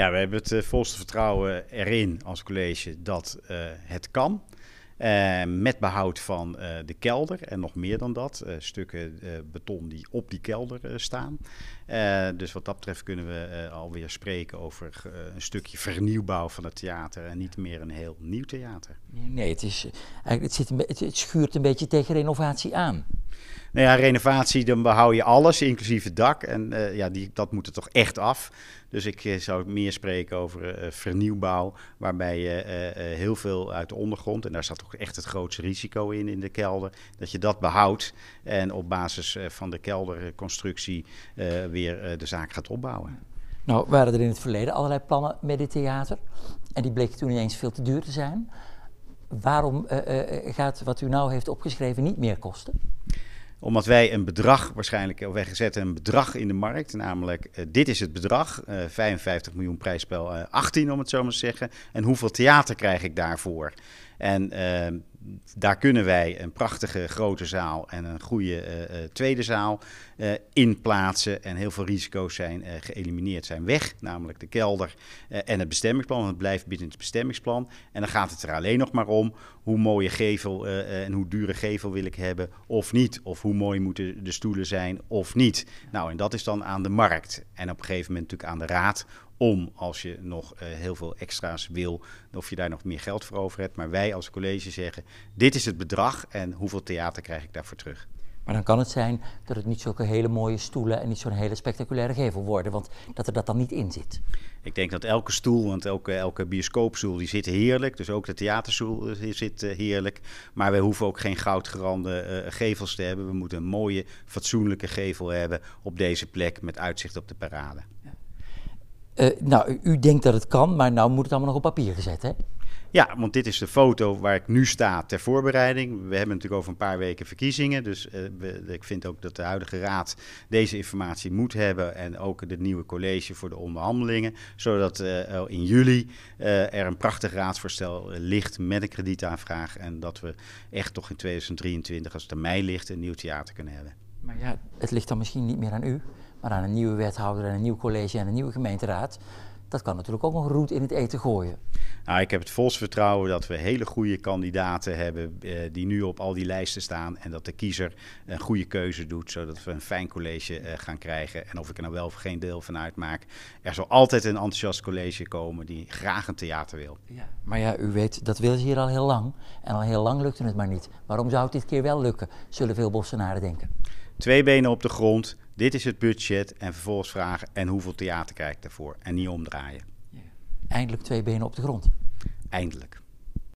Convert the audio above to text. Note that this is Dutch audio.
Ja, we hebben het eh, volste vertrouwen erin als college dat eh, het kan. Eh, met behoud van de kelder en nog meer dan dat. stukken beton die op die kelder staan. dus wat dat betreft kunnen we alweer spreken over een stukje vernieuwbouw van het theater. En niet meer een heel nieuw theater. Nee, het, is, eigenlijk, het, zit, het schuurt een beetje tegen renovatie aan. Nou ja, renovatie, dan behoud je alles, inclusief het dak. En eh, ja, die, dat moet er toch echt af. Dus ik eh, zou meer spreken over eh, vernieuwbouw, waarbij je heel veel uit de ondergrond, en daar staat toch echt het grootste risico in, in de kelder, dat je dat behoudt en op basis van de kelderconstructie weer de zaak gaat opbouwen. Nou, waren er in het verleden allerlei plannen met dit theater. En die bleken toen ineens veel te duur te zijn. Waarom gaat wat u nou heeft opgeschreven niet meer kosten? Omdat wij een bedrag waarschijnlijk, of wij zetten een bedrag in de markt. Namelijk, eh, dit is het bedrag, uh, eh, 55 miljoen prijsspel 18 eh, om het zo maar te zeggen. En hoeveel theater krijg ik daarvoor? En ehm, daar kunnen wij een prachtige grote zaal en een goede eh, eh, tweede zaal eh, in plaatsen. En heel veel risico's zijn uh, geëlimineerd, zijn weg. Namelijk de kelder en het bestemmingsplan. Want het blijft binnen het bestemmingsplan. En dan gaat het er alleen nog maar om hoe mooie gevel en hoe dure gevel wil ik hebben of niet. Of hoe mooi moeten de stoelen zijn of niet. Nou, en dat is dan aan de markt. En op een gegeven moment natuurlijk aan de raad om, als je nog heel veel extra's wil, of je daar nog meer geld voor over hebt. Maar wij als college zeggen, dit is het bedrag en hoeveel theater krijg ik daarvoor terug. Maar dan kan het zijn dat het niet zulke hele mooie stoelen en niet zo'n hele spectaculaire gevel worden, want dat er dat dan niet in zit. Ik denk dat elke stoel, want elke, elke bioscoopstoel die zit heerlijk, dus ook de theaterstoel eh, zit eh, heerlijk. Maar we hoeven ook geen goudgerande eh, gevels te hebben. We moeten een mooie, fatsoenlijke gevel hebben op deze plek met uitzicht op de parade. nou, u denkt dat het kan, maar nou moet het allemaal nog op papier gezet, hè? Ja, want dit is de foto waar ik nu sta ter voorbereiding. We hebben natuurlijk over een paar weken verkiezingen. Dus eh, we, ik vind ook dat de huidige raad deze informatie moet hebben. En ook het nieuwe college voor de onderhandelingen. Zodat eh, in juli eh, er een prachtig raadsvoorstel ligt met een kredietaanvraag. En dat we echt toch in 2023, als het aan ligt, een nieuw theater kunnen hebben. Maar ja, het ligt dan misschien niet meer aan u, maar aan een nieuwe wethouder en een nieuw college en een nieuwe gemeenteraad dat kan natuurlijk ook een roet in het eten gooien. Nou, ik heb het volste vertrouwen dat we hele goede kandidaten hebben eh, die nu op al die lijsten staan. En dat de kiezer een goede keuze doet, zodat we een fijn college eh, gaan krijgen. En of ik er nou wel of geen deel van uitmaak, er zal altijd een enthousiast college komen die graag een theater wil. Ja. Maar ja, u weet, dat wil ze hier al heel lang. En al heel lang lukte het maar niet. Waarom zou het dit keer wel lukken, zullen veel Bossenaren denken. Twee benen op de grond, dit is het budget en vervolgens vragen en hoeveel theater krijg ik daarvoor en niet omdraaien. Eindelijk twee benen op de grond. Eindelijk.